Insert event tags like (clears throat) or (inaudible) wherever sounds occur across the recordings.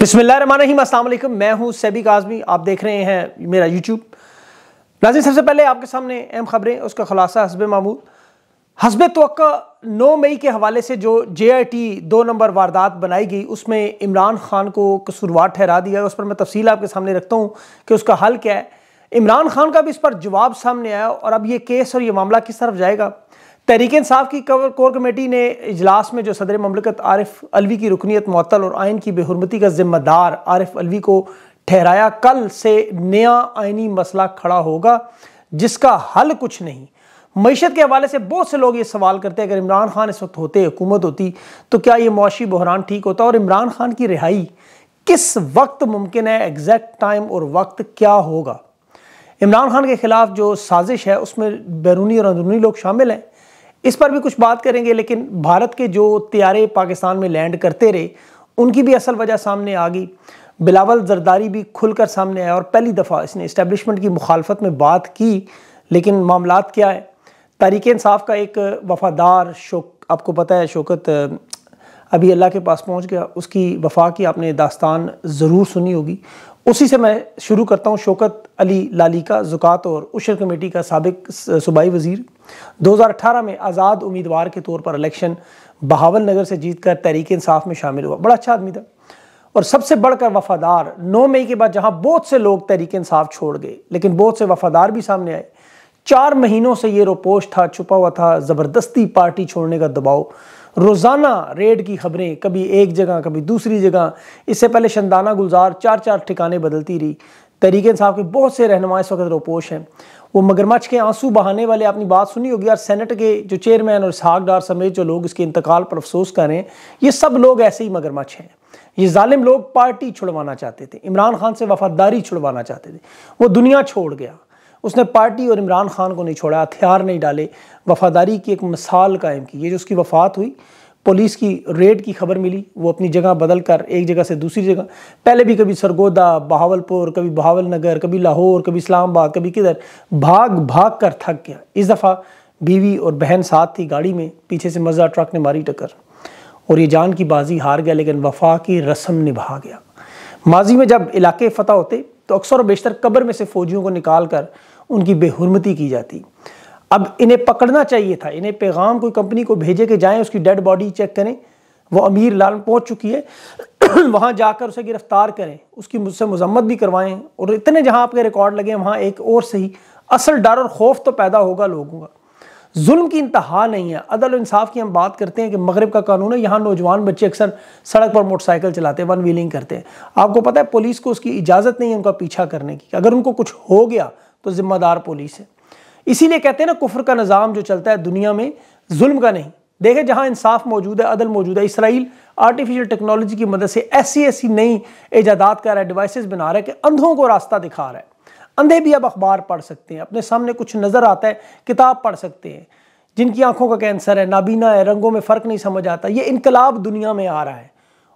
बिसमीम मैं हूं सैबिक आज़मी आप देख रहे हैं मेरा यूट्यूब नाजी सबसे पहले आपके सामने अहम खबरें उसका खुलासा हसब मामूल हसब तो नौ मई के हवाले से जो जे आई टी दो नंबर वारदात बनाई गई उसमें इमरान खान को कसूरवार ठहरा दिया उस पर मैं तफसील आपके सामने रखता हूँ कि उसका हल क्या है इमरान खान का भी इस पर जवाब सामने आया और अब ये केस और ये मामला किस तरफ जाएगा तहरीक इंसाफ की कवर कोर कमेटी ने इजलास में जो सदर ममलकत आरिफ अलवी की रुकनीत मअतल और आयन की बेहरमती का जिम्मेदार आरिफ अलवी को ठहराया कल से नया आइनी मसला खड़ा होगा जिसका हल कुछ नहीं मीशत के हवाले से बहुत से लोग ये सवाल करते हैं अगर इमरान खान इस वक्त होते हुकूमत होती तो क्या ये मुआशी बहरान ठीक होता और इमरान खान की रिहाई किस वक्त मुमकिन है एग्जैक्ट टाइम और वक्त क्या होगा इमरान खान के खिलाफ जो साजिश है उसमें बैरूनी और अंदरूनी लोग शामिल हैं इस पर भी कुछ बात करेंगे लेकिन भारत के जो त्यारे पाकिस्तान में लैंड करते रहे उनकी भी असल वजह सामने आ गई बिलावल जरदारी भी खुलकर सामने आया और पहली दफ़ा इसने इस्टेबलिशमेंट की मुखालफत में बात की लेकिन मामला क्या है तारिक इंसाफ का एक वफादार शोक आपको पता है शोकत अभी अल्लाह के पास पहुँच गया उसकी वफा की आपने दास्तान ज़रूर सुनी होगी उसी से मैं शुरू करता हूँ शौकत अली लाली का ज़ुकात और उशर कमेटी का सबक सूबाई वज़ीर 2018 में आज़ाद उम्मीदवार के तौर पर इलेक्शन बहावल नगर से जीत कर तहरीक इंसाफ में शामिल हुआ बड़ा अच्छा आदमी था और सबसे बढ़कर वफादार नौ मई के बाद जहाँ बहुत से लोग तहरीक इंसाफ छोड़ गए लेकिन बहुत से वफादार भी सामने आए चार महीनों से ये रोपोश था छुपा हुआ था ज़बरदस्ती पार्टी छोड़ने का दबाव रोज़ाना रेड की खबरें कभी एक जगह कभी दूसरी जगह इससे पहले शंदाना गुलजार चार चार ठिकाने बदलती रही तरीक़े साहब के बहुत से रहनमा इस वक्त रोपोश हैं वो मगरमच्छ के आंसू बहाने वाले आपने बात सुनी होगी यार सेनेट के जो चेयरमैन और इसहाक डार समेत जो लोग इसके इंतकाल पर अफसोस कर रहे हैं ये सब लोग ऐसे ही मगरमच्छ हैं ये ालिम लोग पार्टी छुड़वाना चाहते थे इमरान खान से वफादारी छुड़वाना चाहते थे वो दुनिया छोड़ गया उसने पार्टी और इमरान खान को नहीं छोड़ा हथियार नहीं डाले वफादारी की एक मिसाल कायम की ये जो उसकी वफात हुई पुलिस की रेड की खबर मिली वो अपनी जगह बदल कर एक जगह से दूसरी जगह पहले भी कभी सरगोदा बहावलपुर कभी बहावल नगर कभी लाहौर कभी इस्लामाबाद कभी किधर भाग भाग कर थक गया इस दफ़ा बीवी और बहन साथ थी गाड़ी में पीछे से मजा ट्रक ने मारी टक्कर और ये जान की बाजी हार गया लेकिन वफा की रस्म निभा गया माजी में जब इलाके फतह होते तो अक्सर और बेशतर कब्र में से फौजियों को निकाल कर उनकी बेहरमती की जाती अब इन्हें पकड़ना चाहिए था इन्हें पैगाम कोई कंपनी को भेजे के जाएं उसकी डेड बॉडी चेक करें वो अमीर लाल पहुंच चुकी है (clears throat) वहाँ जाकर उसे गिरफ्तार करें उसकी मुझसे मजम्मत भी करवाएं और इतने जहाँ आपके रिकॉर्ड लगे वहाँ एक और सही असल डर और खौफ तो पैदा होगा लोगों का जुल्म की इंतहा नहीं है अदल इंसाफ की हम बात करते हैं कि मगरब का कानून है यहाँ नौजवान बच्चे अक्सर सड़क पर मोटरसाइकिल चलाते हैं वन व्हीलिंग करते हैं आपको पता है पुलिस को उसकी इजाज़त नहीं है उनका पीछा करने की अगर उनको कुछ हो गया तो ज़िम्मेदार पुलिस है इसीलिए कहते हैं ना कुफर का निज़ाम जो चलता है दुनिया में जुल्म का नहीं देखे जहाँ इंसाफ मौजूद है अदल मौजूद है इसराइल आर्टिफिशियल टेक्नोलॉजी की मदद से ऐसी ऐसी नई ईजादात कर रहा है डिवाइस बना रहा है कि अंधों को रास्ता दिखा रहा है अंधे भी अब अखबार पढ़ सकते हैं अपने सामने कुछ नज़र आता है किताब पढ़ सकते हैं जिनकी आंखों का कैंसर है नाबीना है रंगों में फ़र्क नहीं समझ आता ये इनकलाब दुनिया में आ रहा है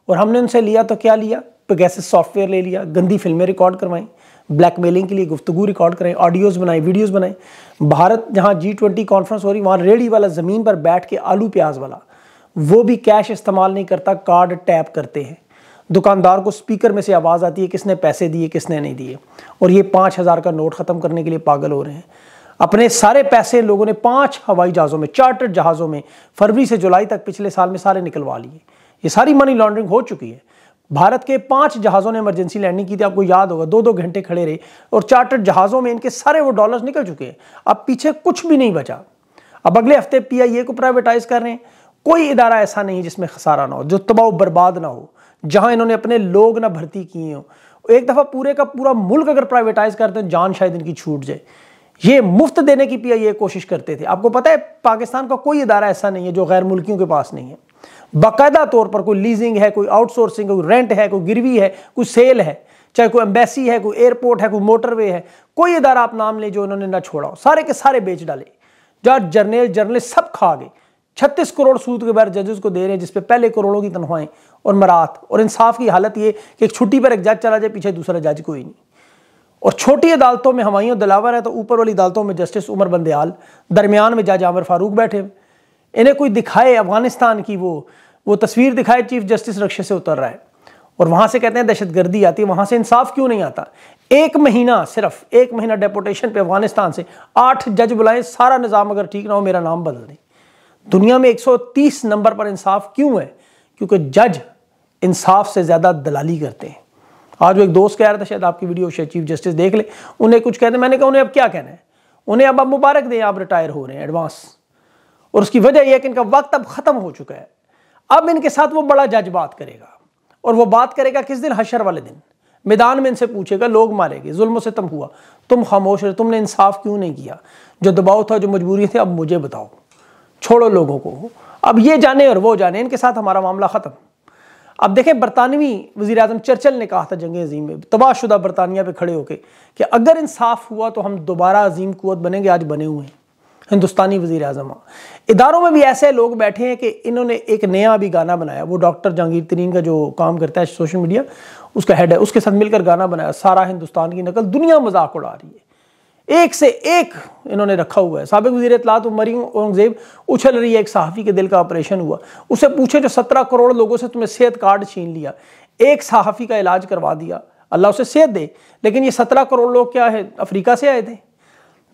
और हमने उनसे लिया तो क्या लिया पेगैसिस सॉफ्टवेयर ले लिया गंदी फिल्में रिकॉर्ड करवाएं ब्लैकमेलिंग के लिए गुफ्तु रिकॉर्ड करें ऑडियोज़ बनाएं वीडियोस बनाएं भारत जहां जी ट्वेंटी कॉन्फ्रेंस हो रही वहाँ रेडी वाला ज़मीन पर बैठ के आलू प्याज वाला वो भी कैश इस्तेमाल नहीं करता कार्ड टैप करते हैं दुकानदार को स्पीकर में से आवाज़ आती है किसने पैसे दिए किसने नहीं दिए और ये पाँच हज़ार का नोट ख़त्म करने के लिए पागल हो रहे हैं अपने सारे पैसे लोगों ने पाँच हवाई जहाज़ों में चार्टर्ड जहाज़ों में फरवरी से जुलाई तक पिछले साल में सारे निकलवा लिए ये सारी मनी लॉन्ड्रिंग हो चुकी है भारत के पांच जहाज़ों ने इमरजेंसी लैंडिंग की थी आपको याद होगा दो दो घंटे खड़े रहे और चार्टर्ड जहाज़ों में इनके सारे वो डॉलर्स निकल चुके हैं अब पीछे कुछ भी नहीं बचा अब अगले हफ्ते पीआईए को प्राइवेटाइज कर रहे हैं कोई इदारा ऐसा नहीं जिसमें खसारा ना हो जो तबाह बर्बाद ना हो जहां इन्होंने अपने लोग ना भर्ती किए हो एक दफ़ा पूरे का पूरा मुल्क अगर प्राइवेटाइज करते हैं जान शायद इनकी छूट जाए ये मुफ्त देने की पी कोशिश करते थे आपको पता है पाकिस्तान का कोई इदारा ऐसा नहीं है जो गैर मुल्कियों के पास नहीं है बाकायदा तौर पर कोई लीजिंग है कोई आउटसोर्सिंग कोई रेंट है कोई गिरवी है कोई सेल है चाहे कोई एम्बेसी है कोई एयरपोर्ट है कोई मोटरवे है कोई इदारा आप नाम ले जो इन्होंने ना छोड़ा हो सारे के सारे बेच डाले जहाँ जर्नेल जर्नलिस्ट सब खा गए छत्तीस करोड़ सूद के बार जजेस को दे रहे हैं जिसपे पहले करोड़ों की तनख्वाहें और मरात और इंसाफ की हालत ये कि एक छुट्टी पर एक जज चला जाए पीछे दूसरा जज कोई नहीं और छोटी अदालतों में हवाइयों दलावर है तो ऊपर वाली अदालतों में जस्टिस उमर बंदयाल दरमियान में जज आमिर फारूक बैठे इन्हें कोई दिखाए अफगानिस्तान की वो वो तस्वीर दिखाए चीफ जस्टिस रक्षे से उतर रहा है और वहाँ से कहते हैं दहशतगर्दी आती है वहाँ से इंसाफ क्यों नहीं आता एक महीना सिर्फ एक महीना डेपोटेशन पे अफगानिस्तान से आठ जज बुलाएं सारा निज़ाम अगर ठीक ना हो मेरा नाम बदल दें दुनिया में 130 नंबर पर इंसाफ क्यों है क्योंकि जज इंसाफ से ज़्यादा दलाली करते हैं आज वो एक दोस्त कह रहा था शायद आपकी वीडियो शायद चीफ जस्टिस देख ले उन्हें कुछ कहते मैंने कहा उन्हें अब क्या कहना है उन्हें अब आप मुबारक दें आप रिटायर हो रहे हैं एडवांस और उसकी वजह यह है कि इनका वक्त अब ख़त्म हो चुका है अब इनके साथ वो बड़ा जज बात करेगा और वो बात करेगा किस दिन हशर वाले दिन मैदान में इनसे पूछेगा लोग मारेंगे जुल्म से तम हुआ तुम खामोश रहे तुमने इंसाफ क्यों नहीं किया जो दबाव था जो मजबूरी थी अब मुझे बताओ छोड़ो लोगों को अब ये जाने और वो जाने इनके साथ हमारा मामला ख़त्म अब देखें बरतानवी वजी अजम चर्चल ने कहा था जंग अजीम में तबाहशुदा बरतानिया पर खड़े होकर कि अगर इंसाफ हुआ तो हम दोबारा अजीम कुत बनेंगे आज बने हुए हैं हिंदुस्तानी वजी अजम इदारों में भी ऐसे लोग बैठे हैं कि इन्होंने एक नया भी गाना बनाया वो डॉक्टर जहांगीर तरीन का जो काम करता है सोशल मीडिया उसका हेड है उसके साथ मिलकर गाना बनाया सारा हिंदुस्तान की नकल दुनिया मजाक उड़ा रही है एक से एक इन्होंने रखा हुआ है सबक वजी इतलात मरी औरंगजेब उछल रही है एक सहाफ़ी के दिल का ऑपरेशन हुआ उसे पूछे जो सत्रह करोड़ लोगों से तुम्हें सेहत कार्ड छीन लिया एक सहाफ़ी का इलाज करवा दिया अल्लाह उसे सेहत दे लेकिन ये सत्रह करोड़ लोग क्या है अफ्रीका से आए थे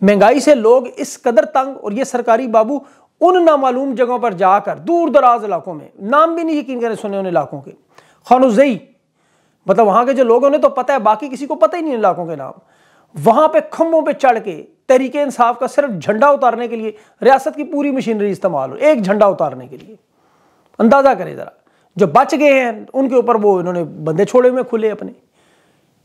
महंगाई से लोग इस कदर तंग और ये सरकारी बाबू उन नामालूम जगहों पर जाकर दूर दराज इलाकों में नाम भी नहीं यकीन करें सुने उन इलाकों के खानुजई मतलब वहाँ के जो लोग उन्हें तो पता है बाकी किसी को पता ही नहीं इलाकों के नाम वहां पे खम्भों पे चढ़ के तरीके इंसाफ का सिर्फ झंडा उतारने के लिए रियासत की पूरी मशीनरी इस्तेमाल हो एक झंडा उतारने के लिए अंदाजा करें ज़रा जो बच गए हैं उनके ऊपर वो इन्होंने बंदे छोड़े हुए खुले अपने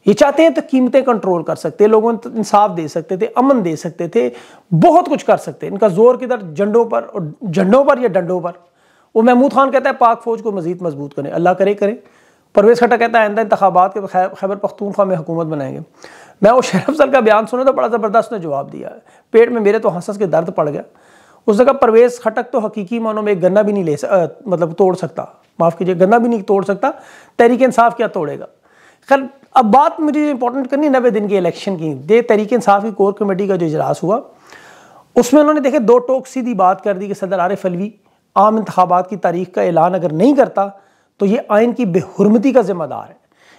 ये चाहते हैं तो कीमतें कंट्रोल कर सकते लोगों तो इंसाफ दे सकते थे अमन दे सकते थे बहुत कुछ कर सकते इनका जोर किधर झंडों पर झंडों पर या डंडों पर वो महमूद खान कहता है पाक फौज को मजीद मजबूत करें अल्लाह करे करें परवेज खट्टा कहता है आंदा इंतबात के खैबर पख्तूनख्वा में हुकूमत बनाएंगे मैं वो शहर सर का बयान सुना तो बड़ा ज़बरदस्त ने जवाब दिया पेट में मेरे तो हंसस के दर्द पड़ गया उस जगह परवेज़ खटक तो हकीकी मानों में एक गन्ना भी नहीं ले आ, मतलब तोड़ सकता माफ़ कीजिए गन्ना भी नहीं तोड़ सकता तहरीक इंसाफ क्या तोड़ेगा खैर अब बात मुझे इंपॉर्टेंट करनी है नबे दिन की इलेक्शन की दे तहरीक इंसाफ की कोर कमेटी का जो इजलास हुआ उसमें उन्होंने देखे दो टोक सीधी बात कर दी कि सदर आरफ अलवी आम इंतबात की तारीख का ऐलान अगर नहीं करता तो ये आयन की बेहरमती का जिम्मेदार है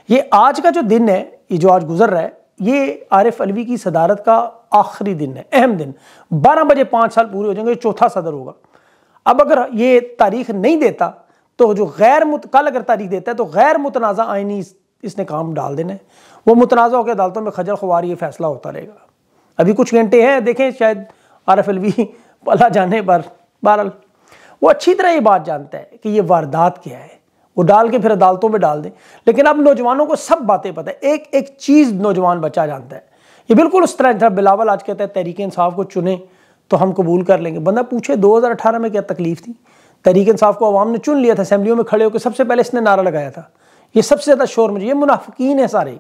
ये आज का जो दिन है ये जो आज गुजर रहा है ये आरिफ अलवी की सदारत का आखिरी दिन है अहम दिन बारह बजे पाँच साल पूरे हो जाएंगे चौथा सदर होगा अब अगर ये तारीख नहीं देता तो जो गैर मुत कल अगर तारीख देता है तो गैर मुतनाज़ा आइनी इस, इसने काम डाल देना है वो मुतनाज़ा होकर अदालतों में खजर खुवार ये फैसला होता रहेगा अभी कुछ घंटे हैं देखें शायद आर एफ अलवी (laughs) पला जाने पर बहरल वो अच्छी तरह ये बात जानता है कि ये वारदात क्या है वो डाल के फिर अदालतों में डाल दें लेकिन अब नौजवानों को सब बातें पता है एक एक चीज़ नौजवान बच्चा जानता है ये बिल्कुल उस तरह जब बिलावल आज कहता है तहरीक इंसाफ को चुने तो हम कबूल कर लेंगे बंदा पूछे 2018 में क्या तकलीफ थी तहरीक इंसाफ को आवाम ने चुन लिया था असम्बलियों में खड़े होकर सबसे पहले इसने नारा लगाया था ये सबसे ज़्यादा शोर मुझे ये मुनाफिकीन है सारे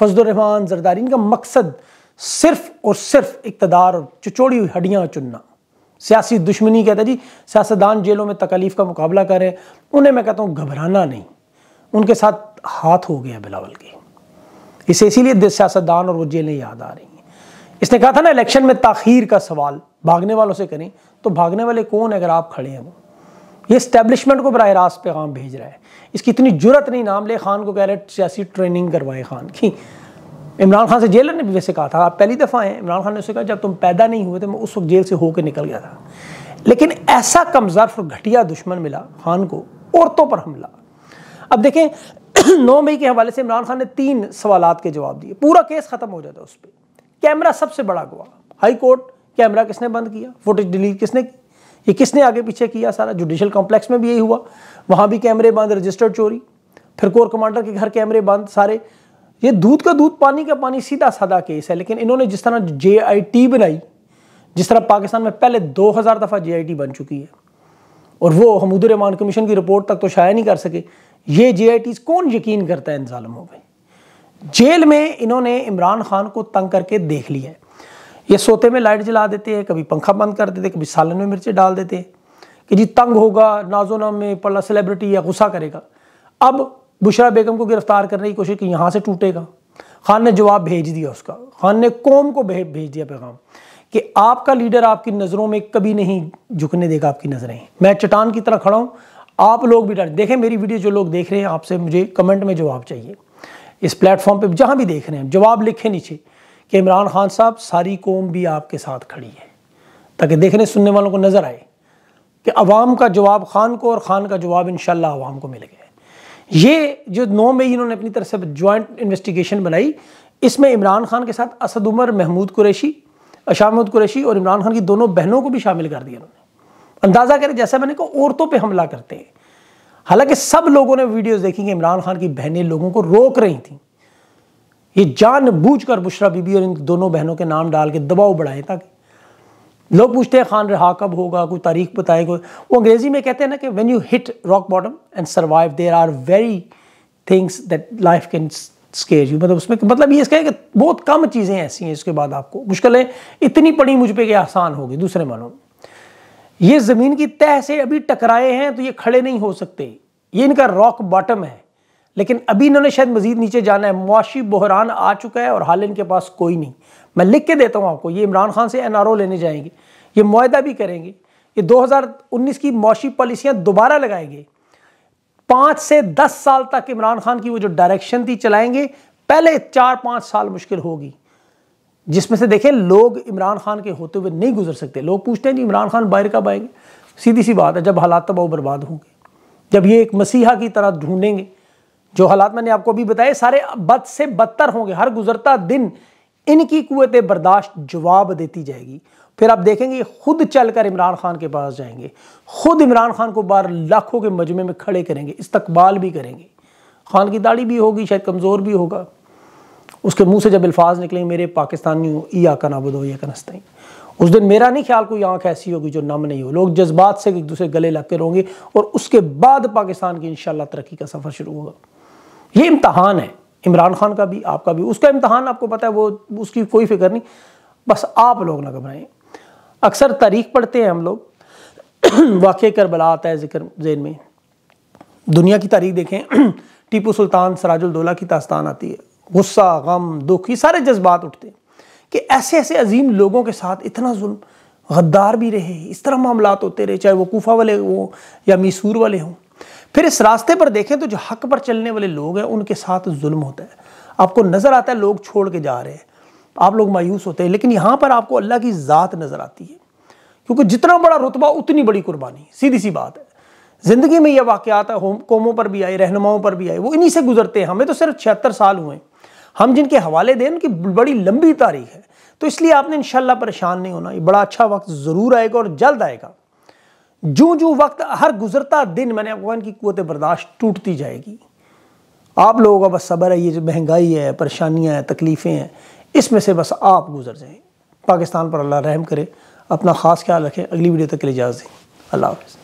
फजलरहमान जरदारी इनका मकसद सिर्फ और सिर्फ इकतदार और चुचोड़ी हुई हड्डियाँ चुनना सियासी दुश्मनी कहता जी सियासतदान जेलों में तकलीफ का मुकाबला कर रहे उन्हें मैं कहता हूँ घबराना नहीं उनके साथ हाथ हो गया बिलावल के इसे इसीलिए सियासतदान और वो जेलें याद आ रही हैं इसने कहा था ना इलेक्शन में ताखीर का सवाल भागने वालों से करें तो भागने वाले कौन है अगर आप खड़े हैं वो ये स्टैब्लिशमेंट को बरह रास्त पैगाम भेज रहा है इसकी इतनी जरूरत नहीं नाम ले खान को कह रहे सियासी ट्रेनिंग करवाए खान की इमरान खान से जेलर ने भी वैसे कहा था आप पहली दफ़ा आए इमरान खान ने उसे कहा जब तुम पैदा नहीं हुए तो मैं उस वक्त जेल से होकर निकल गया था लेकिन ऐसा कमज़र्फ और घटिया दुश्मन मिला खान को औरतों पर हमला अब देखें (clears throat) नौ मई के हवाले से इमरान खान ने तीन सवाल के जवाब दिए पूरा केस ख़त्म हो जाता उस पर कैमरा सबसे बड़ा गुआ हाई कोर्ट कैमरा किसने बंद किया फुटेज डिलीट किसने की ये किसने आगे पीछे किया सारा जुडिशल कॉम्प्लेक्स में भी यही हुआ वहाँ भी कैमरे बंद रजिस्टर्ड चोरी फिर कोर कमांडर के घर कैमरे बंद सारे ये दूध का दूध पानी का पानी सीधा साधा केस है लेकिन इन्होंने जिस तरह जे बनाई जिस तरह पाकिस्तान में पहले 2000 दफ़ा जे बन चुकी है और वो रमान कमीशन की रिपोर्ट तक तो शाया नहीं कर सके ये जे कौन यकीन करता है इन ालमों पर जेल में इन्होंने इमरान खान को तंग करके देख लिया है ये सोते में लाइट जला देते हैं कभी पंखा बंद कर देते कभी सालन में मिर्चें डाल देते कि जी तंग होगा नाजो नाम में पड़ा सेलिब्रिटी या गुस्सा करेगा अब बुशरा बेगम को गिरफ्तार करने की कोशिश की यहाँ से टूटेगा खान ने जवाब भेज दिया उसका खान ने कौम को भेज दिया पैगाम कि आपका लीडर आपकी नज़रों में कभी नहीं झुकने देगा आपकी नज़रें मैं चट्टान की तरह खड़ा हूँ आप लोग भी डर देखें मेरी वीडियो जो लोग देख रहे हैं आपसे मुझे कमेंट में जवाब चाहिए इस प्लेटफॉर्म पे जहाँ भी देख रहे हैं जवाब लिखें नीचे कि इमरान खान साहब सारी कौम भी आपके साथ खड़ी है ताकि देखने सुनने वालों को नज़र आए कि अवाम का जवाब खान को और खान का जवाब इन अवाम को मिल गया ये जो नौ मई इन्होंने अपनी तरफ से ज्वाइंट इन्वेस्टिगेशन बनाई इसमें इमरान खान के साथ असद उमर महमूद कुरैशी महमूद कुरैशी और इमरान खान की दोनों बहनों को भी शामिल कर दिया उन्होंने अंदाज़ा करें जैसा मैंने कहा औरतों पर हमला करते हैं हालांकि सब लोगों ने वीडियोज़ देखी कि इमरान खान की बहनें लोगों को रोक रही थी ये कर बुशरा बीबी और इन दोनों बहनों के नाम डाल के दबाव बढ़ाए ताकि लोग पूछते हैं खान रहा कब होगा कोई तारीख बताए कोई वो अंग्रेज़ी में कहते हैं ना कि when you hit rock bottom and survive there are very things that life can scare you मतलब उसमें मतलब ये इसका है कि बहुत कम चीज़ें ऐसी हैं इसके बाद आपको मुश्किलें इतनी पड़ी मुझ पर कि आसान होगी दूसरे मानों ये ज़मीन की तह से अभी टकराए हैं तो ये खड़े नहीं हो सकते ये इनका रॉक बॉटम है लेकिन अभी इन्होंने शायद मजीद नीचे जाना है मुआशी बहरान आ चुका है और हाल इनके पास कोई नहीं मैं लिख के देता हूँ आपको ये इमरान खान से एनआरओ लेने जाएंगे ये मुआदा भी करेंगे ये 2019 की मौशी पॉलिसियाँ दोबारा लगाएंगे पाँच से दस साल तक इमरान खान की वो जो डायरेक्शन थी चलाएंगे पहले चार पाँच साल मुश्किल होगी जिसमें से देखें लोग इमरान खान के होते हुए नहीं गुजर सकते लोग पूछते हैं जी इमरान खान बाहर कब आएंगे सीधी सी बात है जब हालात बहुत बर्बाद होंगे जब ये एक मसीहा की तरह ढूंढेंगे जो हालात मैंने आपको अभी बताए सारे बद से बदतर होंगे हर गुजरता दिन इनकी कुत बर्दाश्त जवाब देती जाएगी फिर आप देखेंगे खुद चलकर इमरान खान के पास जाएंगे खुद इमरान खान को बार लाखों के मजमे में खड़े करेंगे इस्तकबाल भी करेंगे खान की दाढ़ी भी होगी शायद कमज़ोर भी होगा उसके मुंह से जब अल्फाज निकलेंगे मेरे पाकिस्तानी हो ई आका नाबुदो या कनस्ताई उस दिन मेरा नहीं ख्याल कोई आंख ऐसी होगी जो नम नहीं हो लोग जज्बात से एक दूसरे गले लग के रोंगे और उसके बाद पाकिस्तान की इन तरक्की का सफ़र शुरू होगा ये इम्तहान है इमरान खान का भी आपका भी उसका इम्तहान आपको पता है वो उसकी कोई फिक्र नहीं बस आप लोग ना घबराएं अक्सर तारीख पढ़ते हैं हम लोग (clears throat) वाक़ करबला आता है जिक्र जेन में दुनिया की तारीख देखें (clears throat) टीपू सुल्तान सराजुलदौला की दास्तान आती है गुस्सा गम दुख ये सारे जज्बात उठते हैं कि ऐसे ऐसे अजीम लोगों के साथ इतना जुल्म गद्दार भी रहे इस तरह मामला होते रहे चाहे वो कोफा वाले हों या मीसूर वाले हों फिर इस रास्ते पर देखें तो जो हक पर चलने वाले लोग हैं उनके साथ जुल्म होता है आपको नज़र आता है लोग छोड़ के जा रहे हैं आप लोग मायूस होते हैं लेकिन यहाँ पर आपको अल्लाह की ज़ात नज़र आती है क्योंकि जितना बड़ा रुतबा उतनी बड़ी कुर्बानी सीधी सी बात है ज़िंदगी में यह वाक़ात कौमों पर भी आए रहनुमाओं पर भी आए वो इन्हीं से गुजरते हैं हमें तो सिर्फ छिहत्तर साल हुए हम जिनके हवाले दें उनकी बड़ी लंबी तारीख है तो इसलिए आपने इन परेशान नहीं होना ये बड़ा अच्छा वक्त ज़रूर आएगा और जल्द आएगा जो जो वक्त हर गुजरता दिन मैंने अफगान की कुत बर्दाश्त टूटती जाएगी आप लोगों का बस सब्र है ये जो महंगाई है परेशानियाँ हैं तकलीफ़ें हैं इसमें से बस आप गुजर जाएँ पाकिस्तान पर अल्लाह रहम करे अपना ख़ास ख्याल रखें अगली वीडियो तक के लिए इजाज़ दें अल्लाह हाफ़